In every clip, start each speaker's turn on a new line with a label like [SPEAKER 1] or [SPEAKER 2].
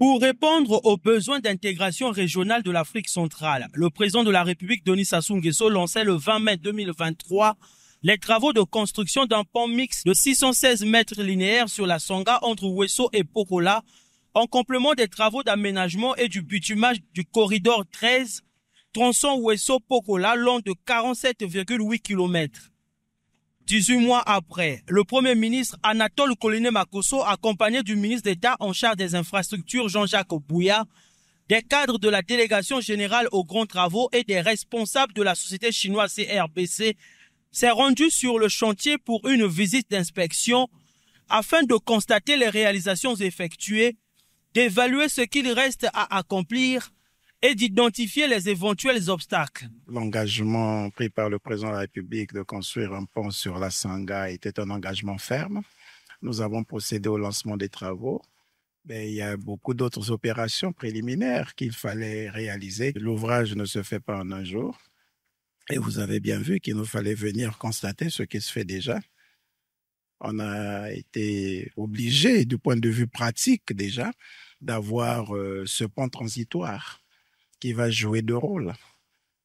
[SPEAKER 1] Pour répondre aux besoins d'intégration régionale de l'Afrique centrale, le président de la République, Denis Sassou Nguesso, lançait le 20 mai 2023 les travaux de construction d'un pont mixte de 616 mètres linéaires sur la Sanga entre Ouesso et Pokola, en complément des travaux d'aménagement et du bitumage du corridor 13, tronçon ouesso pokola long de 47,8 km. 18 mois après, le Premier ministre Anatole Coliné Makosso, accompagné du ministre d'État en charge des infrastructures Jean-Jacques Bouya, des cadres de la délégation générale aux grands travaux et des responsables de la société chinoise CRBC, s'est rendu sur le chantier pour une visite d'inspection afin de constater les réalisations effectuées, d'évaluer ce qu'il reste à accomplir et d'identifier les éventuels obstacles.
[SPEAKER 2] L'engagement pris par le président de la République de construire un pont sur la Sangha était un engagement ferme. Nous avons procédé au lancement des travaux. Mais il y a beaucoup d'autres opérations préliminaires qu'il fallait réaliser. L'ouvrage ne se fait pas en un jour. Et vous avez bien vu qu'il nous fallait venir constater ce qui se fait déjà. On a été obligé, du point de vue pratique déjà, d'avoir euh, ce pont transitoire qui va jouer deux rôles.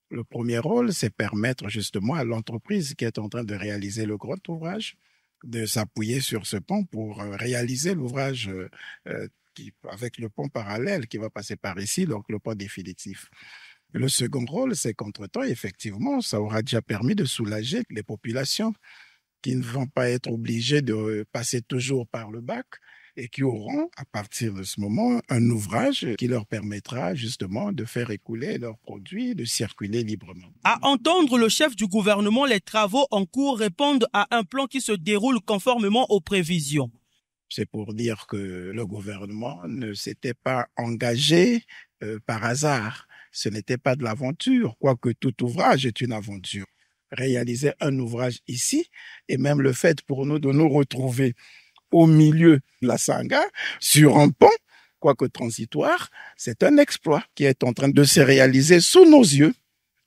[SPEAKER 2] Le premier rôle, c'est permettre justement à l'entreprise qui est en train de réaliser le gros ouvrage de s'appuyer sur ce pont pour euh, réaliser l'ouvrage euh, euh, avec le pont parallèle qui va passer par ici, donc le pont définitif. Le second rôle, c'est qu'entre-temps, effectivement, ça aura déjà permis de soulager les populations qui ne vont pas être obligées de passer toujours par le bac, et qui auront à partir de ce moment un ouvrage qui leur permettra
[SPEAKER 1] justement de faire écouler leurs produits,
[SPEAKER 2] de circuler librement.
[SPEAKER 1] À entendre le chef du gouvernement, les travaux en cours répondent à un plan qui se déroule conformément aux prévisions.
[SPEAKER 2] C'est pour dire que le gouvernement ne s'était pas engagé euh, par hasard. Ce n'était pas de l'aventure, quoique tout ouvrage est une aventure. Réaliser un ouvrage ici, et même le fait pour nous de nous retrouver au milieu de la Sangha, sur un pont, quoique transitoire, c'est un exploit qui est en train de se réaliser sous nos yeux.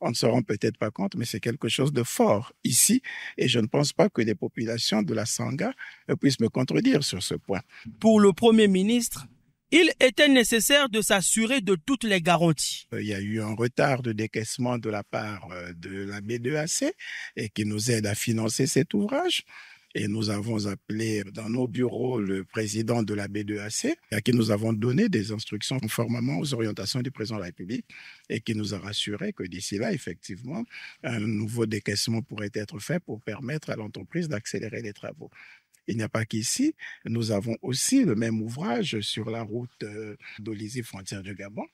[SPEAKER 2] On ne se rend peut-être pas compte, mais c'est quelque chose de fort ici, et je ne pense pas que les populations de la Sangha puissent me contredire sur ce point. Pour le Premier ministre,
[SPEAKER 1] il était nécessaire de s'assurer de
[SPEAKER 2] toutes les garanties. Euh, il y a eu un retard de décaissement de la part euh, de la B2AC et qui nous aide à financer cet ouvrage et nous avons appelé dans nos bureaux le président de la B2AC, à qui nous avons donné des instructions conformément aux orientations du président de la République et qui nous a rassuré que d'ici là, effectivement, un nouveau décaissement pourrait être fait pour permettre à l'entreprise d'accélérer les travaux. Il n'y a pas qu'ici, nous avons aussi le même ouvrage sur la route euh, dolysée frontière du Gabon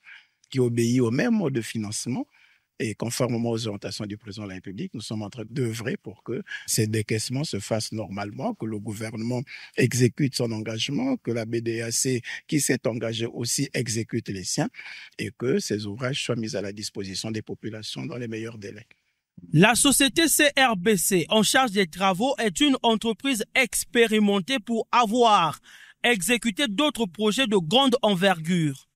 [SPEAKER 2] qui obéit au même mode de financement et conformément aux orientations du président de la République, nous sommes en train d'œuvrer pour que ces décaissements se fassent normalement, que le gouvernement exécute son engagement, que la BDAC qui s'est engagée aussi exécute les siens et que ces ouvrages soient mis à la disposition des populations dans les meilleurs délais.
[SPEAKER 1] La société CRBC en charge des travaux est une entreprise expérimentée pour avoir exécuté d'autres projets de grande envergure.